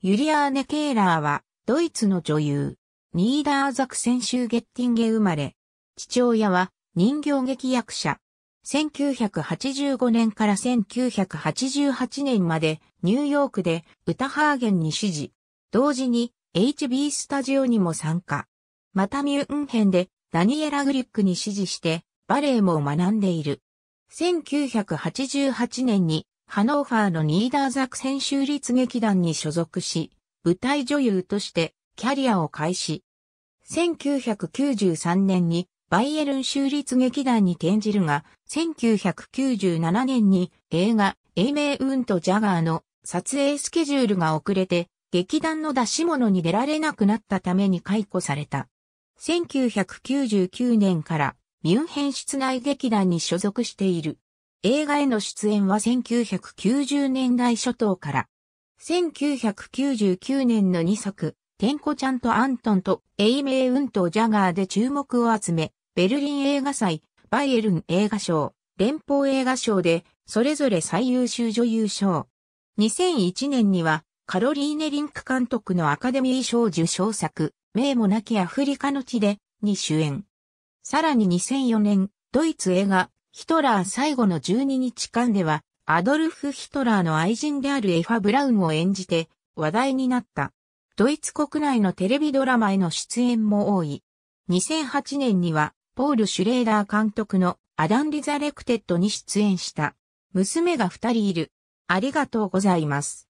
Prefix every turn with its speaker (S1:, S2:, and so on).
S1: ユリアーネ・ケーラーは、ドイツの女優、ニーダーザクセンシュ
S2: ーゲッティンゲ生まれ、父親は人形劇役者。1985年から1988年までニューヨークで歌ハーゲンに支持。同時に HB スタジオにも参加。またミュンヘンでダニエラ・グリックに支持してバレエも学んでいる。1988年にハノーファーのニーダーザクセン州立劇団に所属し、舞台女優としてキャリアを開始。1993年にバイエルン州立劇団に転じるが、1997年に映画、英ウ運とジャガーの撮影スケジュールが遅れて、劇団の出し物に出られなくなったために解雇された。1999年からミュンヘン室内劇団に所属している。映画への出演は1990年代初頭から。1999年の2作、テンコちゃんとアントンとエイメ永ウンとジャガーで注目を集め、ベルリン映画祭、バイエルン映画賞、連邦映画賞で、それぞれ最優秀女優賞。2001年には、カロリーネ・リンク監督のアカデミー賞受賞作、名もなきアフリカの地で、に主演。さらに2004年、ドイツ映画、ヒトラー最後の12日間では、アドルフ・ヒトラーの愛人であるエファ・ブラウンを演じて話題になった。ドイツ国内のテレビドラマへの出演も多い。2008年には、ポール・シュレーダー監督のアダン・リザレクテッドに出演
S1: した。娘が二人いる。ありがとうございます。